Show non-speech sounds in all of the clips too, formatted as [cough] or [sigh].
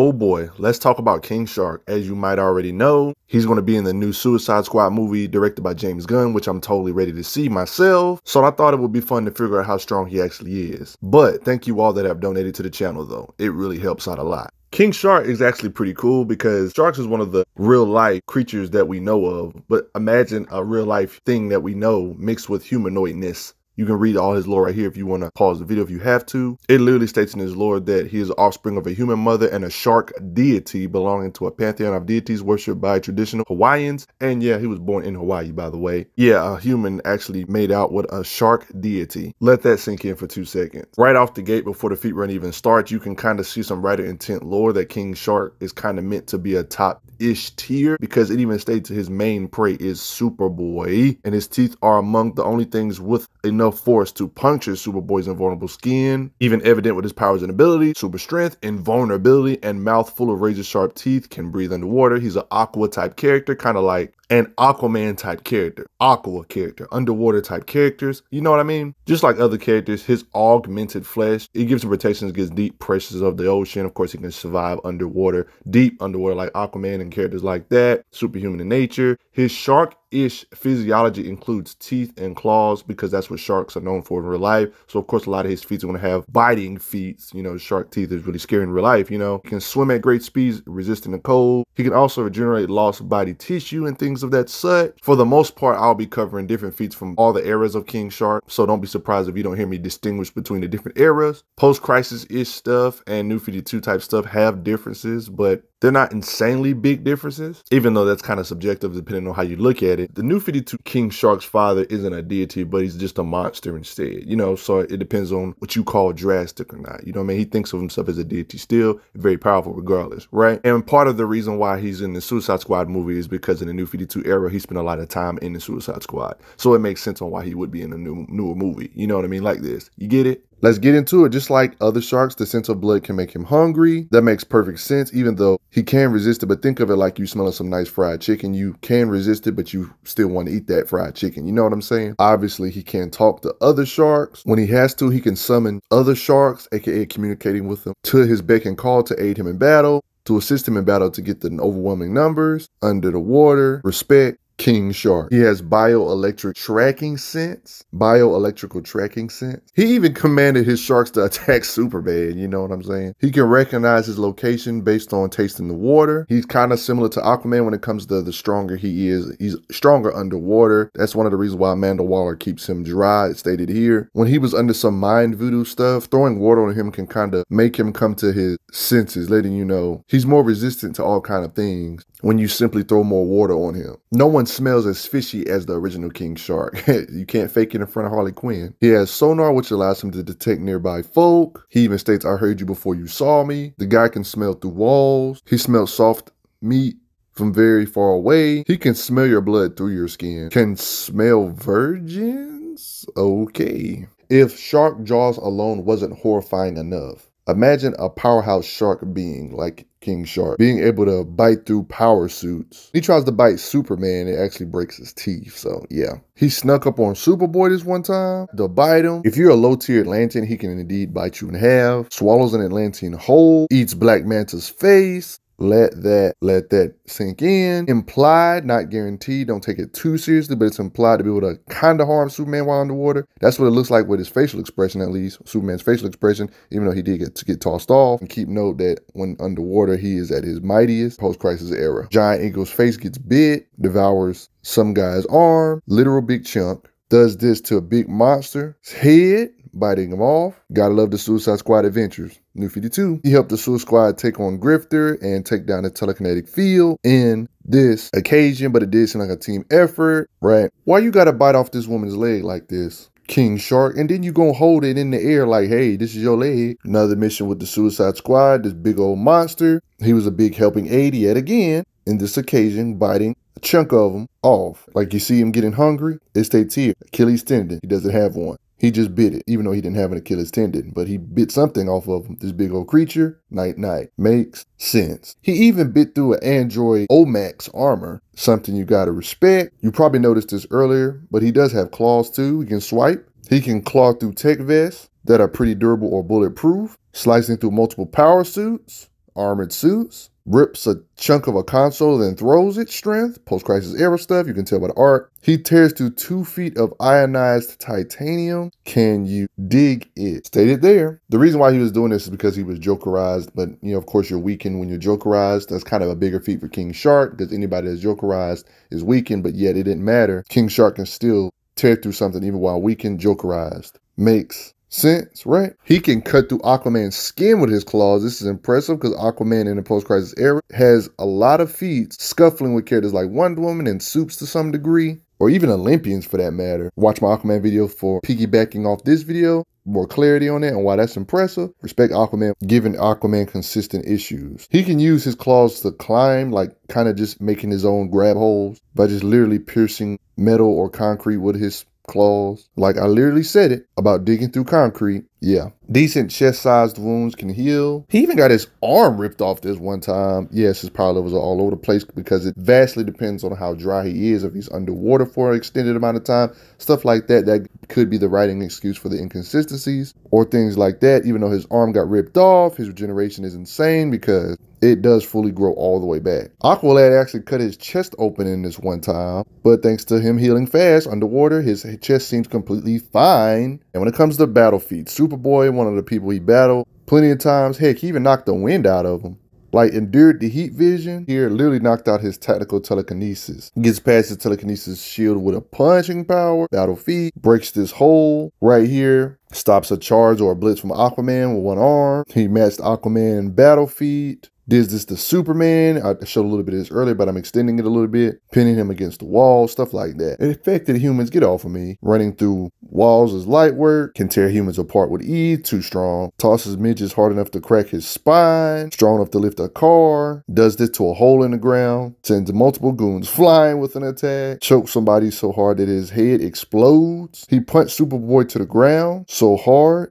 Oh boy, let's talk about King Shark. As you might already know, he's going to be in the new Suicide Squad movie directed by James Gunn, which I'm totally ready to see myself. So I thought it would be fun to figure out how strong he actually is. But thank you all that have donated to the channel though. It really helps out a lot. King Shark is actually pretty cool because sharks is one of the real life creatures that we know of. But imagine a real life thing that we know mixed with humanoidness. You can read all his lore right here if you want to pause the video if you have to. It literally states in his lore that he is offspring of a human mother and a shark deity belonging to a pantheon of deities worshipped by traditional Hawaiians. And yeah, he was born in Hawaii, by the way. Yeah, a human actually made out with a shark deity. Let that sink in for two seconds. Right off the gate, before the feat run even starts, you can kind of see some writer intent lore that King Shark is kind of meant to be a top ish tier because it even states his main prey is Superboy, and his teeth are among the only things with enough force to puncture Superboy's invulnerable skin. Even evident with his powers and ability, super strength, invulnerability, and mouth full of razor sharp teeth, can breathe underwater. He's an aqua type character, kind of like an Aquaman type character, Aqua character, underwater type characters. You know what I mean? Just like other characters, his augmented flesh, it gives him protections, against deep pressures of the ocean. Of course, he can survive underwater, deep underwater like Aquaman and characters like that. Superhuman in Nature. His shark ish physiology includes teeth and claws because that's what sharks are known for in real life. So, of course, a lot of his feet are going to have biting feet. You know, shark teeth is really scary in real life. You know, he can swim at great speeds, resisting the cold. He can also regenerate lost body tissue and things of that such. For the most part, I'll be covering different feats from all the eras of King Shark. So, don't be surprised if you don't hear me distinguish between the different eras. Post crisis ish stuff and New 52 type stuff have differences, but they're not insanely big differences, even though that's kind of subjective depending on how you look at it it. The new 52 King Shark's father isn't a deity, but he's just a monster instead, you know? So it depends on what you call drastic or not. You know what I mean? He thinks of himself as a deity still, very powerful regardless, right? And part of the reason why he's in the Suicide Squad movie is because in the new 52 era, he spent a lot of time in the Suicide Squad. So it makes sense on why he would be in a new newer movie. You know what I mean? Like this. You get it? Let's get into it. Just like other sharks, the scent of blood can make him hungry. That makes perfect sense, even though he can resist it. But think of it like you smelling some nice fried chicken. You can resist it, but you still want to eat that fried chicken. You know what I'm saying? Obviously, he can talk to other sharks. When he has to, he can summon other sharks, aka communicating with them, to his beck and call to aid him in battle, to assist him in battle to get the overwhelming numbers, under the water, respect, king shark. He has bioelectric tracking sense, bioelectrical tracking sense. He even commanded his sharks to [laughs] attack Superman, you know what I'm saying? He can recognize his location based on tasting the water. He's kind of similar to Aquaman when it comes to the stronger he is. He's stronger underwater. That's one of the reasons why Amanda Waller keeps him dry, it's stated here. When he was under some mind voodoo stuff, throwing water on him can kind of make him come to his senses, letting you know he's more resistant to all kind of things when you simply throw more water on him. No one smells as fishy as the original King Shark. [laughs] you can't fake it in front of Harley Quinn. He has sonar, which allows him to detect nearby folk. He even states, I heard you before you saw me. The guy can smell through walls. He smells soft meat from very far away. He can smell your blood through your skin. Can smell virgins? Okay. If shark jaws alone wasn't horrifying enough, imagine a powerhouse shark being like King Shark, being able to bite through power suits. He tries to bite Superman, it actually breaks his teeth. So, yeah. He snuck up on Superboy this one time to bite him. If you're a low tier Atlantean, he can indeed bite you in half, swallows an Atlantean whole, eats Black Manta's face, let that let that sink in. Implied, not guaranteed. Don't take it too seriously, but it's implied to be able to kind of harm Superman while underwater. That's what it looks like with his facial expression, at least Superman's facial expression. Even though he did get get tossed off, and keep note that when underwater, he is at his mightiest post-crisis era. Giant Eagle's face gets bit, devours some guy's arm, literal big chunk. Does this to a big monster's head, biting him off. Gotta love the Suicide Squad adventures. New 52. He helped the Suicide Squad take on Grifter and take down the telekinetic field in this occasion, but it did seem like a team effort, right? Why you gotta bite off this woman's leg like this? King Shark, and then you gonna hold it in the air like, hey, this is your leg. Another mission with the Suicide Squad, this big old monster. He was a big helping aid yet again, in this occasion, biting a chunk of him off. Like you see him getting hungry, it's their tear. Achilles tendon, he doesn't have one. He just bit it, even though he didn't have an Achilles tendon, but he bit something off of him. This big old creature, night night, makes sense. He even bit through an android Omax armor, something you gotta respect. You probably noticed this earlier, but he does have claws too. He can swipe. He can claw through tech vests that are pretty durable or bulletproof, slicing through multiple power suits, armored suits, rips a chunk of a console then throws it strength, post-crisis era stuff, you can tell by the art. He tears through two feet of ionized titanium. Can you dig it? Stated there. The reason why he was doing this is because he was jokerized, but you know, of course you're weakened when you're jokerized. That's kind of a bigger feat for King Shark because anybody that's jokerized is weakened, but yet it didn't matter. King Shark can still tear through something even while weakened, jokerized. Makes Sense, right? He can cut through Aquaman's skin with his claws. This is impressive because Aquaman in the post-crisis era has a lot of feats scuffling with characters like Wonder Woman and Supes to some degree, or even Olympians for that matter. Watch my Aquaman video for piggybacking off this video. More clarity on that and why that's impressive. Respect Aquaman, giving Aquaman consistent issues. He can use his claws to climb, like kind of just making his own grab holes by just literally piercing metal or concrete with his clothes. Like I literally said it about digging through concrete. Yeah. Decent chest sized wounds can heal. He even got his arm ripped off this one time. Yes, his power levels are all over the place because it vastly depends on how dry he is. If he's underwater for an extended amount of time, stuff like that, that could be the writing excuse for the inconsistencies or things like that. Even though his arm got ripped off, his regeneration is insane because it does fully grow all the way back. Aqualad actually cut his chest open in this one time, but thanks to him healing fast underwater, his chest seems completely fine. And when it comes to battle feats, Superboy, one of the people he battled, plenty of times. Heck, he even knocked the wind out of him. Like endured the heat vision here, literally knocked out his tactical telekinesis. Gets past his telekinesis shield with a punching power, battle feet breaks this hole right here, stops a charge or a blitz from Aquaman with one arm. He matched Aquaman battle feet. Is this the Superman? I showed a little bit of this earlier, but I'm extending it a little bit, pinning him against the wall, stuff like that. It affected humans. Get off of me. Running through walls is light work, can tear humans apart with ease, too strong. Tosses midges hard enough to crack his spine, strong enough to lift a car, does this to a hole in the ground, sends multiple goons flying with an attack, chokes somebody so hard that his head explodes. He punched Superboy to the ground so hard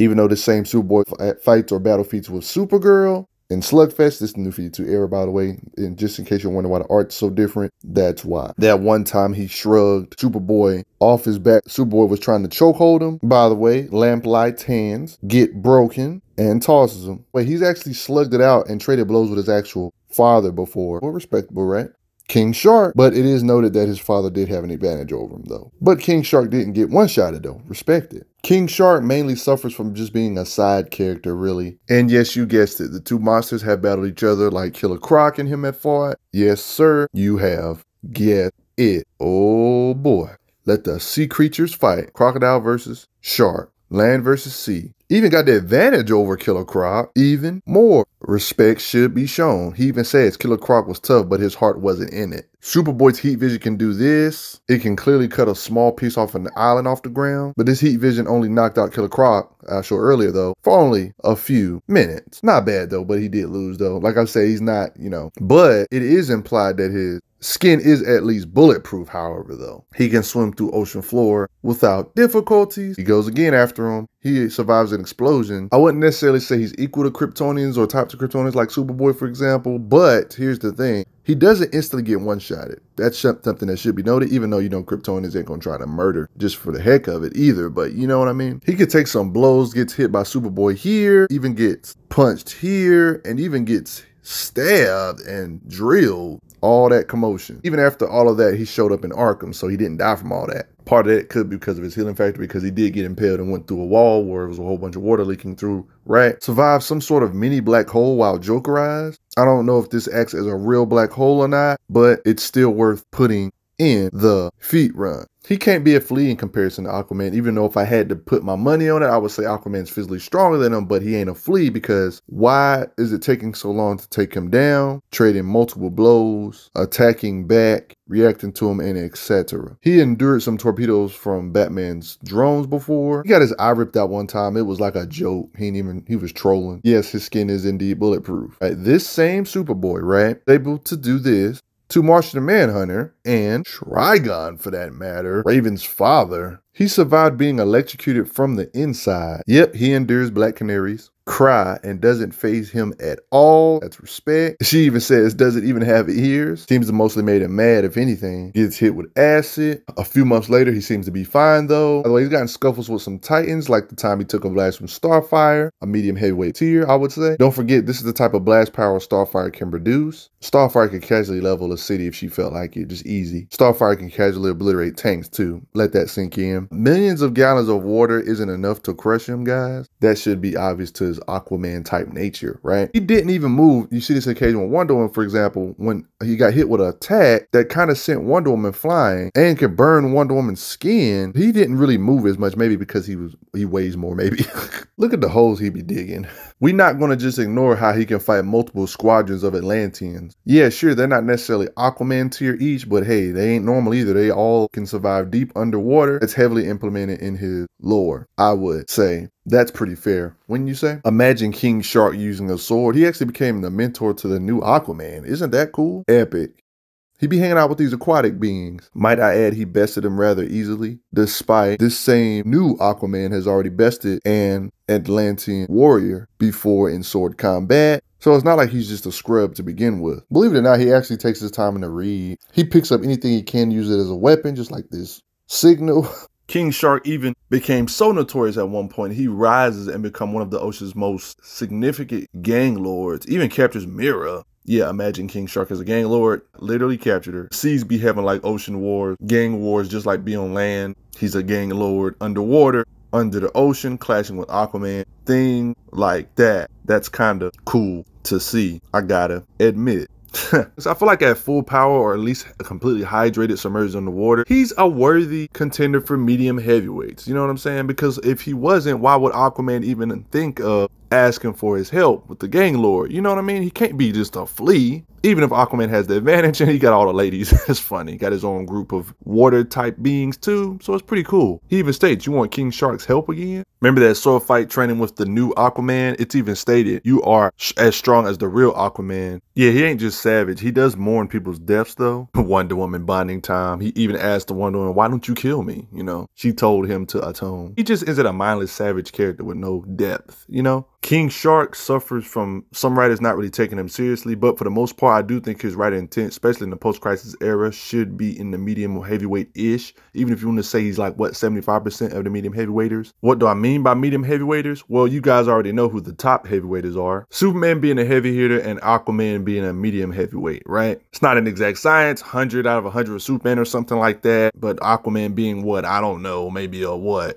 even though the same Superboy fights or battle feats with Supergirl, and Slugfest, this is the new 52 era, by the way. And just in case you're wondering why the art's so different, that's why. That one time he shrugged Superboy off his back. Superboy was trying to chokehold him. By the way, Lamplight hands get broken and tosses him. Wait, he's actually slugged it out and traded blows with his actual father before. Well, respectable, right? King Shark, but it is noted that his father did have an advantage over him though. But King Shark didn't get one shot at though. Respect it. King Shark mainly suffers from just being a side character, really. And yes, you guessed it, the two monsters have battled each other like Killer Croc and him have fought. Yes, sir, you have guessed it. Oh boy. Let the sea creatures fight. Crocodile versus shark land versus sea. Even got the advantage over Killer Croc even more. Respect should be shown. He even says Killer Croc was tough, but his heart wasn't in it. Superboy's heat vision can do this. It can clearly cut a small piece off an island off the ground, but this heat vision only knocked out Killer Croc, I showed earlier though, for only a few minutes. Not bad though, but he did lose though. Like I say, he's not, you know, but it is implied that his Skin is at least bulletproof, however, though. He can swim through ocean floor without difficulties. He goes again after him. He survives an explosion. I wouldn't necessarily say he's equal to Kryptonians or types of Kryptonians like Superboy, for example, but here's the thing. He doesn't instantly get one-shotted. That's something that should be noted, even though, you know, Kryptonians ain't gonna try to murder just for the heck of it either, but you know what I mean? He could take some blows, gets hit by Superboy here, even gets punched here, and even gets stabbed and drilled all that commotion. Even after all of that, he showed up in Arkham, so he didn't die from all that. Part of that could be because of his healing factor, because he did get impaled and went through a wall where it was a whole bunch of water leaking through. Right, survived some sort of mini black hole while Jokerized. I don't know if this acts as a real black hole or not, but it's still worth putting in the feet run. He can't be a flea in comparison to Aquaman, even though if I had to put my money on it, I would say Aquaman's physically stronger than him, but he ain't a flea because why is it taking so long to take him down? Trading multiple blows, attacking back, reacting to him, and etc. He endured some torpedoes from Batman's drones before. He got his eye ripped out one time. It was like a joke. He even he was trolling. Yes, his skin is indeed bulletproof. Right, this same Superboy, right? Able to do this, to Martian the Manhunter and Trigon, for that matter, Raven's father, he survived being electrocuted from the inside. Yep, he endures Black Canaries cry and doesn't face him at all. That's respect. She even says doesn't even have ears. Seems to mostly made him mad, if anything. Gets hit with acid. A few months later, he seems to be fine though. By the way, he's gotten scuffles with some titans, like the time he took a blast from Starfire, a medium heavyweight tier, I would say. Don't forget, this is the type of blast power Starfire can produce. Starfire can casually level a city if she felt like it, just easy. Starfire can casually obliterate tanks too. Let that sink in. Millions of gallons of water isn't enough to crush him, guys. That should be obvious to his his Aquaman type nature, right? He didn't even move. You see this occasion with Wonder Woman, for example, when he got hit with a tag that kind of sent Wonder Woman flying and could burn Wonder Woman's skin. He didn't really move as much, maybe because he was he weighs more, maybe. [laughs] Look at the holes he be digging. [laughs] We're not gonna just ignore how he can fight multiple squadrons of Atlanteans. Yeah, sure, they're not necessarily Aquaman tier each, but hey, they ain't normal either. They all can survive deep underwater. It's heavily implemented in his lore, I would say. That's pretty fair, wouldn't you say? Imagine King Shark using a sword. He actually became the mentor to the new Aquaman. Isn't that cool? Epic. He be hanging out with these aquatic beings. Might I add, he bested them rather easily, despite this same new Aquaman has already bested an Atlantean warrior before in sword combat. So it's not like he's just a scrub to begin with. Believe it or not, he actually takes his time in the read. He picks up anything he can, use it as a weapon, just like this signal. [laughs] King Shark even became so notorious at one point, he rises and become one of the ocean's most significant gang lords, even captures Mira. Yeah, imagine King Shark as a gang lord, literally captured her. Seas be having like ocean wars, gang wars, just like be on land. He's a gang lord underwater, under the ocean, clashing with Aquaman, thing like that. That's kind of cool to see, I gotta admit. [laughs] so I feel like at full power or at least a completely hydrated submerged in the water, he's a worthy contender for medium heavyweights. You know what I'm saying? Because if he wasn't, why would Aquaman even think of asking for his help with the gang lord? You know what I mean? He can't be just a flea. Even if Aquaman has the advantage [laughs] and he got all the ladies, it's [laughs] funny. He got his own group of water type beings too, so it's pretty cool. He even states, You want King Shark's help again? Remember that sword fight training with the new Aquaman? It's even stated you are as strong as the real Aquaman. Yeah, he ain't just savage. He does mourn people's deaths though. [laughs] Wonder Woman bonding time. He even asked the Wonder Woman, "Why don't you kill me?" You know, she told him to atone. He just isn't a mindless savage character with no depth. You know, King Shark suffers from some writers not really taking him seriously, but for the most part, I do think his writer intent, especially in the post-crisis era, should be in the medium or heavyweight-ish. Even if you want to say he's like what 75% of the medium heavyweighters. What do I mean? mean by medium heavyweights? Well, you guys already know who the top heavyweights are. Superman being a heavy hitter and Aquaman being a medium heavyweight, right? It's not an exact science, 100 out of 100 Superman or something like that, but Aquaman being what? I don't know, maybe a what?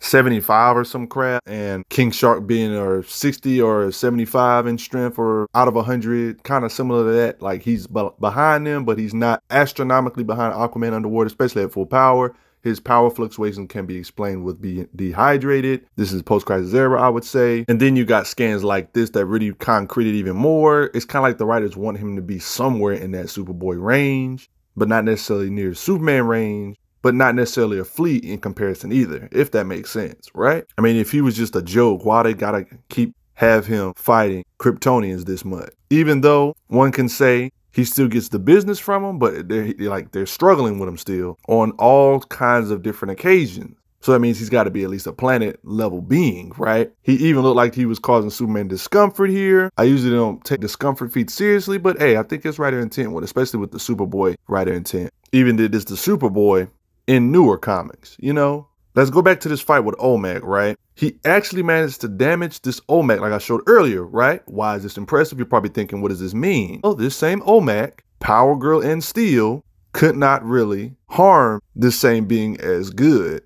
75 or some crap and king shark being or 60 or 75 in strength or out of 100 kind of similar to that like he's behind them but he's not astronomically behind aquaman underwater especially at full power his power fluctuation can be explained with being dehydrated. This is post-crisis era, I would say. And then you got scans like this that really concreted even more. It's kind of like the writers want him to be somewhere in that Superboy range, but not necessarily near Superman range but not necessarily a fleet in comparison either, if that makes sense, right? I mean, if he was just a joke, why they gotta keep have him fighting Kryptonians this much? Even though one can say he still gets the business from them, but they're, they're like they're struggling with him still on all kinds of different occasions. So that means he's got to be at least a planet level being, right? He even looked like he was causing Superman discomfort here. I usually don't take discomfort feet seriously, but hey, I think it's writer intent one, especially with the Superboy writer intent. Even did this the Superboy in newer comics, you know? Let's go back to this fight with Olmec, right? He actually managed to damage this Olmec like I showed earlier, right? Why is this impressive? You're probably thinking, what does this mean? Oh, this same Olmec, Power Girl and Steel, could not really harm this same being as good.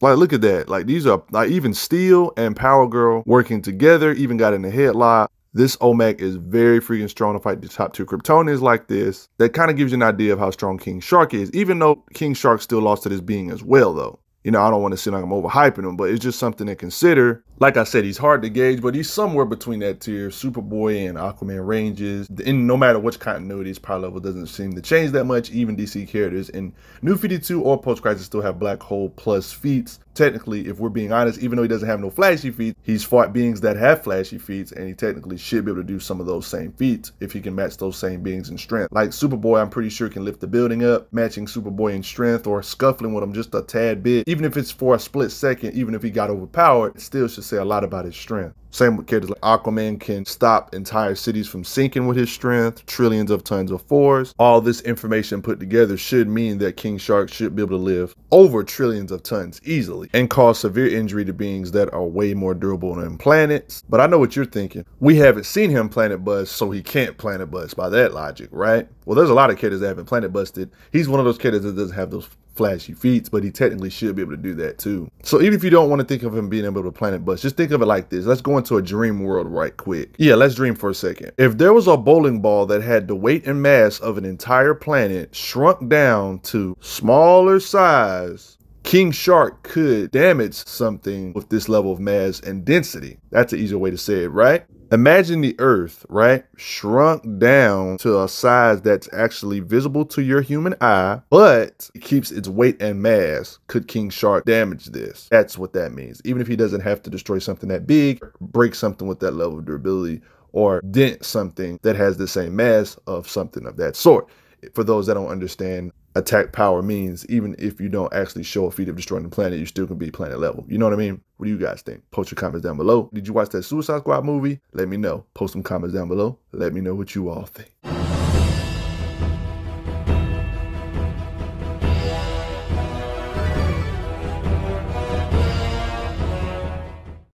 Like, look at that. Like, these are, like, even Steel and Power Girl working together, even got in the headlock. This Olmec is very freaking strong to fight the top two Kryptonians like this. That kind of gives you an idea of how strong King Shark is, even though King Shark still lost to this being as well, though. You know, I don't want to seem like I'm overhyping him, but it's just something to consider. Like I said, he's hard to gauge, but he's somewhere between that tier. Superboy and Aquaman ranges. And no matter which continuity, his power level doesn't seem to change that much. Even DC characters in New 52 or Post Crisis still have Black Hole plus feats. Technically, if we're being honest, even though he doesn't have no flashy feats, he's fought beings that have flashy feats, and he technically should be able to do some of those same feats if he can match those same beings in strength. Like Superboy, I'm pretty sure can lift the building up, matching Superboy in strength or scuffling with him just a tad bit even if it's for a split second, even if he got overpowered, it still should say a lot about his strength. Same with characters like Aquaman can stop entire cities from sinking with his strength, trillions of tons of force. All this information put together should mean that King Shark should be able to live over trillions of tons easily and cause severe injury to beings that are way more durable than planets. But I know what you're thinking. We haven't seen him planet bust, so he can't planet bust by that logic, right? Well, there's a lot of characters that haven't planet busted. He's one of those characters that doesn't have those flashy feats, but he technically should be able to do that too. So even if you don't want to think of him being able to planet bust, just think of it like this. Let's go into a dream world right quick. Yeah, let's dream for a second. If there was a bowling ball that had the weight and mass of an entire planet shrunk down to smaller size, King Shark could damage something with this level of mass and density. That's an easier way to say it, right? Imagine the Earth, right? Shrunk down to a size that's actually visible to your human eye, but it keeps its weight and mass. Could King Shark damage this? That's what that means. Even if he doesn't have to destroy something that big, break something with that level of durability, or dent something that has the same mass of something of that sort for those that don't understand, attack power means even if you don't actually show a feat of destroying the planet, you still can be planet level. You know what I mean? What do you guys think? Post your comments down below. Did you watch that Suicide Squad movie? Let me know. Post some comments down below. Let me know what you all think.